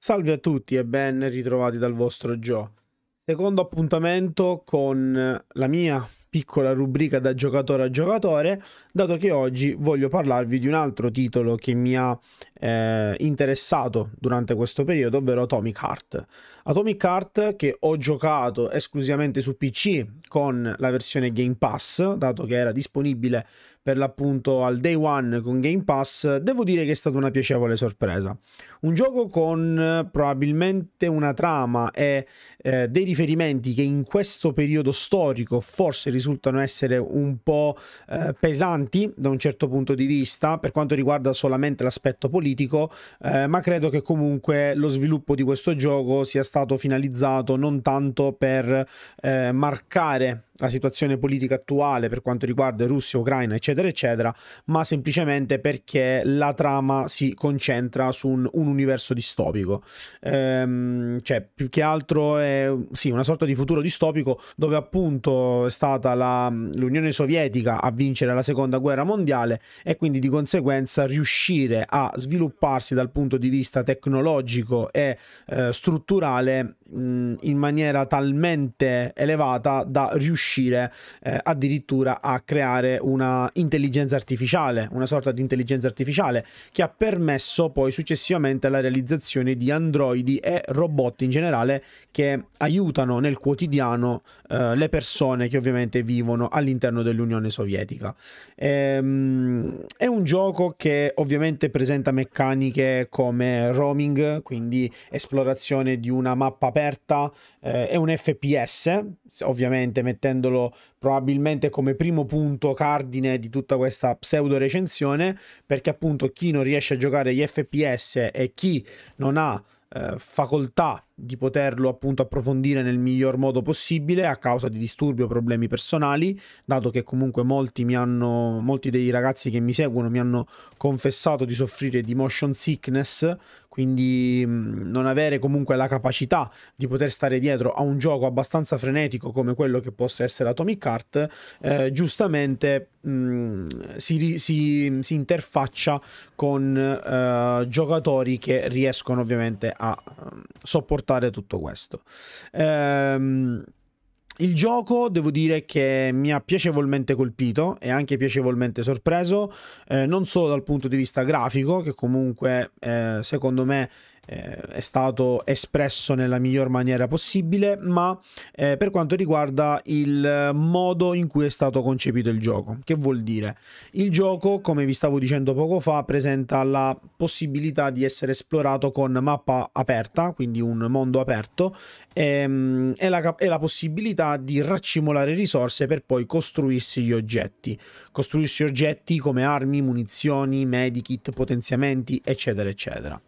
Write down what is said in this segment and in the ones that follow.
Salve a tutti e ben ritrovati dal vostro Joe. Secondo appuntamento con la mia piccola rubrica da giocatore a giocatore, dato che oggi voglio parlarvi di un altro titolo che mi ha eh, interessato durante questo periodo, ovvero Atomic Heart. Atomic Heart che ho giocato esclusivamente su PC con la versione Game Pass, dato che era disponibile per l'appunto al day one con Game Pass, devo dire che è stata una piacevole sorpresa. Un gioco con probabilmente una trama e eh, dei riferimenti che in questo periodo storico forse risultano risultano essere un po' eh, pesanti da un certo punto di vista per quanto riguarda solamente l'aspetto politico, eh, ma credo che comunque lo sviluppo di questo gioco sia stato finalizzato non tanto per eh, marcare la situazione politica attuale per quanto riguarda Russia, Ucraina, eccetera, eccetera, ma semplicemente perché la trama si concentra su un, un universo distopico. Ehm, cioè, più che altro è sì, una sorta di futuro distopico dove appunto è stata la, l'Unione Sovietica a vincere la seconda guerra mondiale e quindi di conseguenza riuscire a svilupparsi dal punto di vista tecnologico e eh, strutturale mh, in maniera talmente elevata da riuscire riuscire eh, addirittura a creare una intelligenza artificiale, una sorta di intelligenza artificiale che ha permesso poi successivamente la realizzazione di androidi e robot in generale che aiutano nel quotidiano eh, le persone che ovviamente vivono all'interno dell'Unione Sovietica. Ehm, è un gioco che ovviamente presenta meccaniche come roaming, quindi esplorazione di una mappa aperta, eh, è un FPS, ovviamente mettendo mettendolo probabilmente come primo punto cardine di tutta questa pseudo recensione, perché appunto chi non riesce a giocare gli FPS e chi non ha eh, facoltà di poterlo appunto approfondire nel miglior modo possibile a causa di disturbi o problemi personali, dato che comunque molti mi hanno molti dei ragazzi che mi seguono mi hanno confessato di soffrire di motion sickness, quindi mh, mm, non avere comunque la capacità di poter stare dietro a un gioco abbastanza frenetico come quello che possa essere Atomic Heart, eh, giustamente mh, mm, si, si, si, interfaccia con eh, giocatori che riescono ovviamente a sopportare tutto questo. Ehm, il gioco devo dire che mi ha piacevolmente colpito e anche piacevolmente sorpreso, eh, non solo dal punto di vista grafico, che comunque eh, secondo me eh, è stato espresso nella miglior maniera possibile, ma eh, per quanto riguarda il modo in cui è stato concepito il gioco. Che vuol dire? Il gioco, come vi stavo dicendo poco fa, presenta la possibilità di essere esplorato con mappa aperta, quindi un mondo aperto, e, ehm, e, la, e la possibilità di raccimolare risorse per poi costruirsi gli oggetti. Costruirsi oggetti come armi, munizioni, medikit, potenziamenti, eccetera, eccetera.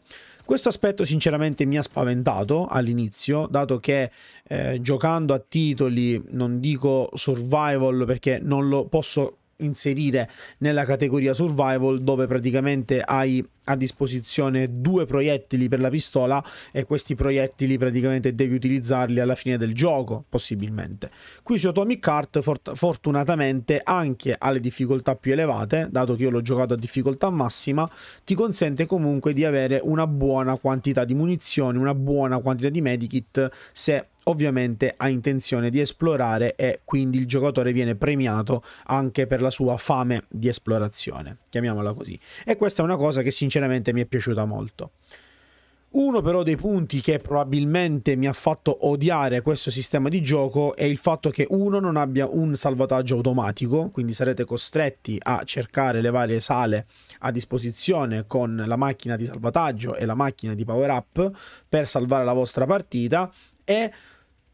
Questo aspetto sinceramente mi ha spaventato all'inizio, dato che eh, giocando a titoli, non dico survival perché non lo posso inserire nella categoria survival dove praticamente hai a disposizione due proiettili per la pistola e questi proiettili praticamente devi utilizzarli alla fine del gioco, possibilmente. Qui su Atomic Heart fort fortunatamente anche alle difficoltà più elevate, dato che io l'ho giocato a difficoltà massima, ti consente comunque di avere una buona quantità di munizioni, una buona quantità di medikit se ovviamente ha intenzione di esplorare e quindi il giocatore viene premiato anche per la sua fame di esplorazione, chiamiamola così. E questa è una cosa che sinceramente sinceramente mi è piaciuta molto. Uno però dei punti che probabilmente mi ha fatto odiare questo sistema di gioco è il fatto che uno non abbia un salvataggio automatico, quindi sarete costretti a cercare le varie sale a disposizione con la macchina di salvataggio e la macchina di power up per salvare la vostra partita e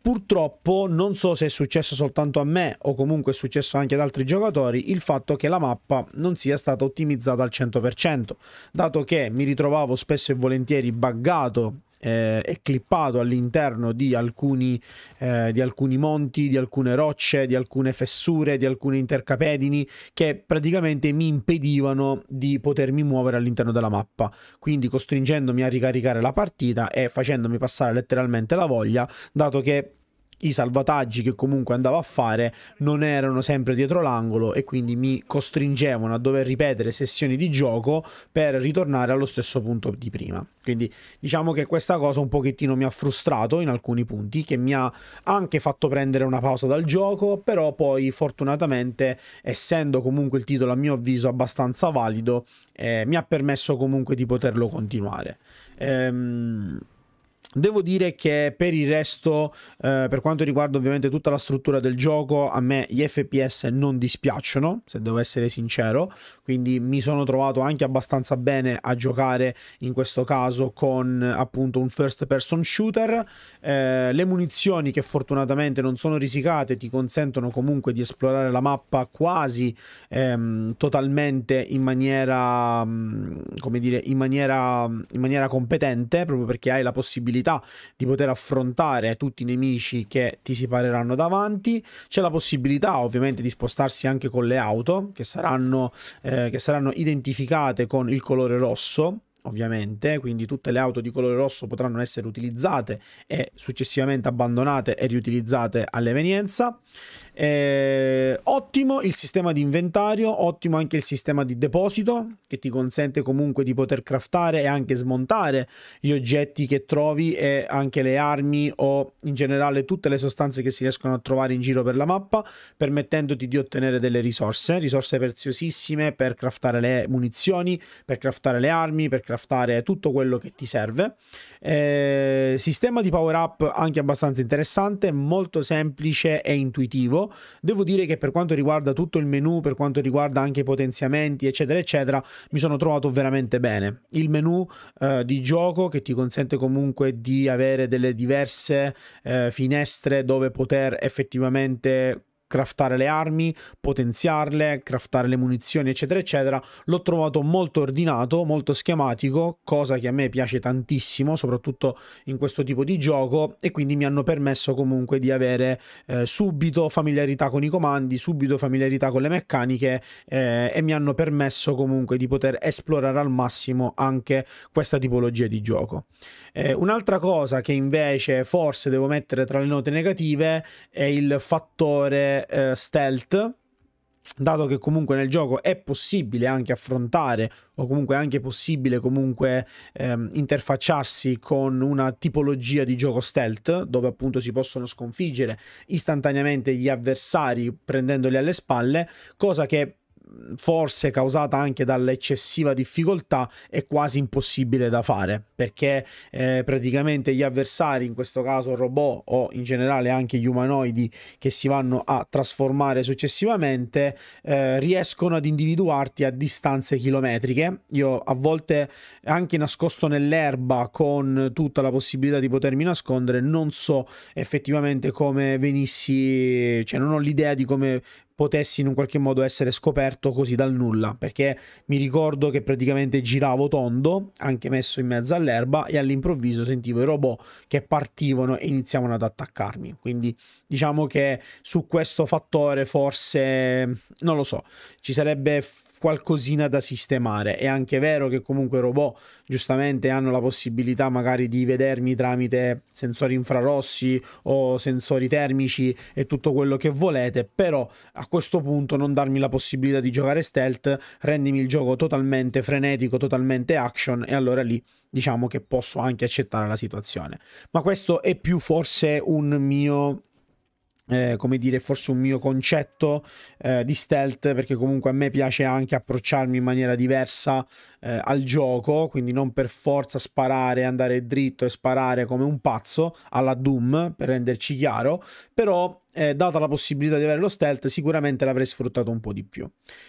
purtroppo non so se è successo soltanto a me o comunque è successo anche ad altri giocatori il fatto che la mappa non sia stata ottimizzata al 100% dato che mi ritrovavo spesso e volentieri buggato eh, è clippato all'interno di alcuni, eh, di alcuni monti, di alcune rocce, di alcune fessure, di alcune intercapedini che praticamente mi impedivano di potermi muovere all'interno della mappa, quindi costringendomi a ricaricare la partita e facendomi passare letteralmente la voglia, dato che i salvataggi che comunque andavo a fare non erano sempre dietro l'angolo e quindi mi costringevano a dover ripetere sessioni di gioco per ritornare allo stesso punto di prima. Quindi diciamo che questa cosa un pochettino mi ha frustrato in alcuni punti, che mi ha anche fatto prendere una pausa dal gioco, però poi fortunatamente essendo comunque il titolo a mio avviso abbastanza valido, eh, mi ha permesso comunque di poterlo continuare. Ehm Devo dire che per il resto, eh, per quanto riguarda ovviamente tutta la struttura del gioco, a me gli FPS non dispiacciono, se devo essere sincero, quindi mi sono trovato anche abbastanza bene a giocare in questo caso con appunto un first person shooter. Eh, le munizioni che fortunatamente non sono risicate ti consentono comunque di esplorare la mappa quasi ehm, totalmente in maniera, mm, come dire, in maniera, in maniera competente, proprio perché hai la possibilità possibilità di poter affrontare tutti i nemici che ti si pareranno davanti, c'è la possibilità ovviamente di spostarsi anche con le auto che saranno, eh, che saranno identificate con il colore rosso ovviamente, quindi tutte le auto di colore rosso potranno essere utilizzate e successivamente abbandonate e riutilizzate all'evenienza. Eh, ottimo il sistema di inventario, ottimo anche il sistema di deposito che ti consente comunque di poter craftare e anche smontare gli oggetti che trovi e anche le armi o in generale tutte le sostanze che si riescono a trovare in giro per la mappa, permettendoti di ottenere delle risorse, risorse preziosissime per craftare le munizioni, per craftare le armi, per craftare tutto quello che ti serve. Eh, sistema di power up anche abbastanza interessante, molto semplice e intuitivo Devo dire che per quanto riguarda tutto il menu, per quanto riguarda anche i potenziamenti, eccetera, eccetera, mi sono trovato veramente bene. Il menu eh, di gioco che ti consente comunque di avere delle diverse eh, finestre dove poter effettivamente craftare le armi, potenziarle, craftare le munizioni, eccetera, eccetera. L'ho trovato molto ordinato, molto schematico, cosa che a me piace tantissimo, soprattutto in questo tipo di gioco, e quindi mi hanno permesso comunque di avere eh, subito familiarità con i comandi, subito familiarità con le meccaniche eh, e mi hanno permesso comunque di poter esplorare al massimo anche questa tipologia di gioco. Eh, un'altra cosa che invece forse devo mettere tra le note negative è il fattore eh, stealth dato che comunque nel gioco è possibile anche affrontare o comunque è anche possibile comunque ehm, interfacciarsi con una tipologia di gioco stealth dove appunto si possono sconfiggere istantaneamente gli avversari prendendoli alle spalle cosa che forse causata anche dall'eccessiva difficoltà, è quasi impossibile da fare perché eh, praticamente gli avversari, in questo caso robot o in generale anche gli umanoidi che si vanno a trasformare successivamente, eh, riescono ad individuarti a distanze chilometriche. Io a volte anche nascosto nell'erba con tutta la possibilità di potermi nascondere, non so effettivamente come venissi, cioè non ho l'idea di come potessi in un qualche modo essere scoperto così dal nulla, perché mi ricordo che praticamente giravo tondo, anche messo in mezzo all'erba, e all'improvviso sentivo i robot che partivano e iniziavano ad attaccarmi. Quindi diciamo che su questo fattore forse, non lo so, ci sarebbe qualcosina da sistemare. È anche vero che comunque i robot giustamente hanno la possibilità magari di vedermi tramite sensori infrarossi o sensori termici e tutto quello che volete, però a questo punto non darmi la possibilità di giocare stealth, rendimi il gioco totalmente frenetico, totalmente action e allora lì diciamo che posso anche accettare la situazione. Ma questo è più forse un mio eh, come dire, forse un mio concetto eh, di stealth, perché comunque a me piace anche approcciarmi in maniera diversa eh, al gioco, quindi non per forza sparare, andare dritto e sparare come un pazzo alla Doom, per renderci chiaro, però eh, data la possibilità di avere lo stealth, sicuramente l'avrei sfruttato un po' di più.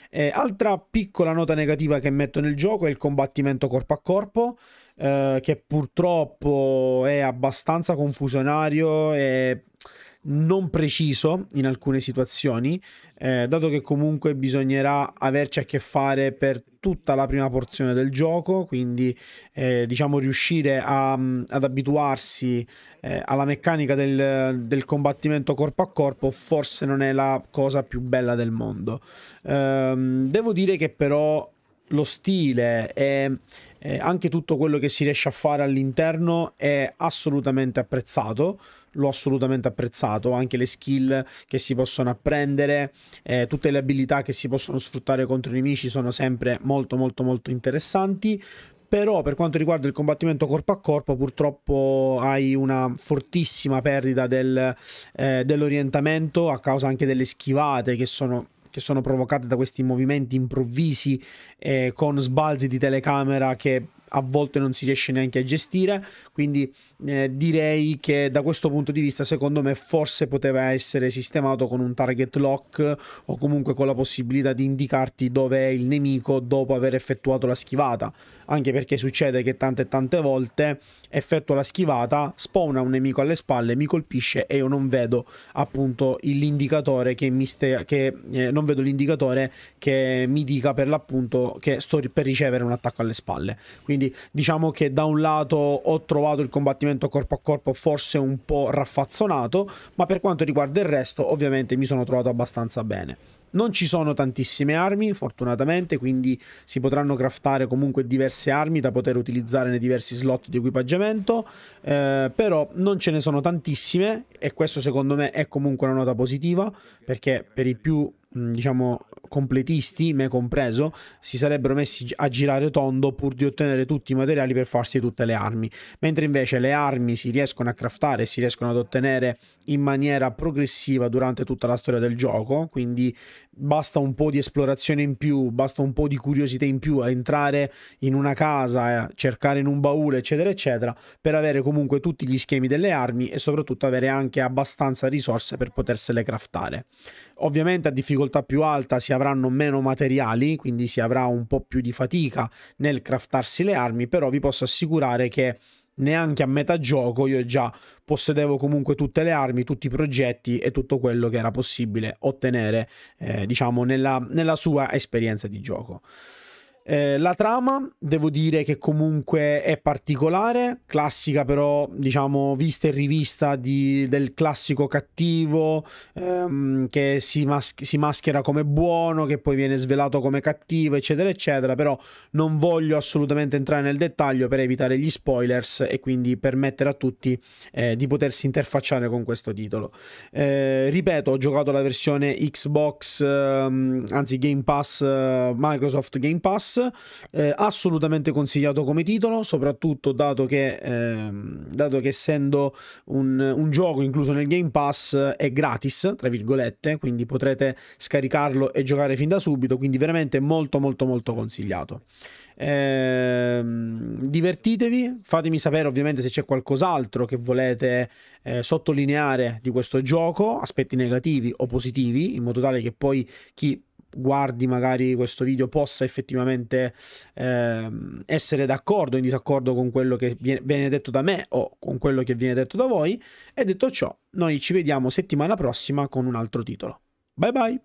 Eh, altra piccola nota negativa che metto nel gioco è il combattimento corpo a corpo, eh, che purtroppo è abbastanza confusionario e non preciso in alcune situazioni, eh, dato che comunque bisognerà averci a che fare per tutta la prima porzione del gioco, quindi eh, diciamo riuscire a, mm, ad abituarsi eh, alla meccanica del, del, combattimento corpo a corpo forse non è la cosa più bella del mondo. Ehm, devo dire che però lo stile e eh, anche tutto quello che si riesce a fare all'interno è assolutamente apprezzato l'ho assolutamente apprezzato, anche le skill che si possono apprendere, eh, tutte le abilità che si possono sfruttare contro i nemici sono sempre molto molto molto interessanti. Però per quanto riguarda il combattimento corpo a corpo purtroppo hai una fortissima perdita del, eh, dell'orientamento a causa anche delle schivate che sono che sono provocate da questi movimenti improvvisi eh, con sbalzi di telecamera che a volte non si riesce neanche a gestire, quindi eh, direi che da questo punto di vista secondo me forse poteva essere sistemato con un target lock o comunque con la possibilità di indicarti dove è il nemico dopo aver effettuato la schivata, anche perché succede che tante e tante volte effettuo la schivata, spawna un nemico alle spalle, mi colpisce e io non vedo appunto l'indicatore che mi ste- che eh, non vedo l'indicatore che mi dica per l'appunto che sto per ricevere un attacco alle spalle. Quindi quindi diciamo che da un lato ho trovato il combattimento corpo a corpo forse un po' raffazzonato, ma per quanto riguarda il resto ovviamente mi sono trovato abbastanza bene. Non ci sono tantissime armi, fortunatamente, quindi si potranno craftare comunque diverse armi da poter utilizzare nei diversi slot di equipaggiamento, eh, però non ce ne sono tantissime e questo secondo me è comunque una nota positiva, perché per i più diciamo completisti, me compreso, si sarebbero messi a girare tondo pur di ottenere tutti i materiali per farsi tutte le armi, mentre invece le armi si riescono a craftare, e si riescono ad ottenere in maniera progressiva durante tutta la storia del gioco, quindi basta un po' di esplorazione in più, basta un po' di curiosità in più a entrare in una casa, eh, cercare in un baule, eccetera, eccetera, per avere comunque tutti gli schemi delle armi e soprattutto avere anche abbastanza risorse per potersele craftare. Ovviamente a difficoltà più alta si avranno meno materiali, quindi si avrà un po' più di fatica nel craftarsi le armi, però vi posso assicurare che neanche a metà gioco io già possedevo comunque tutte le armi, tutti i progetti e tutto quello che era possibile ottenere, eh, diciamo, nella, nella sua esperienza di gioco. Eh, la trama, devo dire che comunque è particolare, classica però, diciamo, vista e rivista di, del classico cattivo ehm, che si, mas si maschera come buono, che poi viene svelato come cattivo, eccetera, eccetera, però non voglio assolutamente entrare nel dettaglio per evitare gli spoilers e quindi permettere a tutti eh, di potersi interfacciare con questo titolo. Eh, ripeto, ho giocato la versione Xbox, ehm, anzi Game Pass, eh, Microsoft Game Pass, eh, assolutamente consigliato come titolo, soprattutto dato che, eh, dato che essendo un, un, gioco incluso nel Game Pass è gratis, tra virgolette, quindi potrete scaricarlo e giocare fin da subito, quindi veramente molto molto molto consigliato. Eh, divertitevi, fatemi sapere ovviamente se c'è qualcos'altro che volete eh, sottolineare di questo gioco, aspetti negativi o positivi, in modo tale che poi chi guardi magari questo video possa effettivamente eh, essere d'accordo o in disaccordo con quello che viene detto da me o con quello che viene detto da voi. E detto ciò, noi ci vediamo settimana prossima con un altro titolo. Bye bye!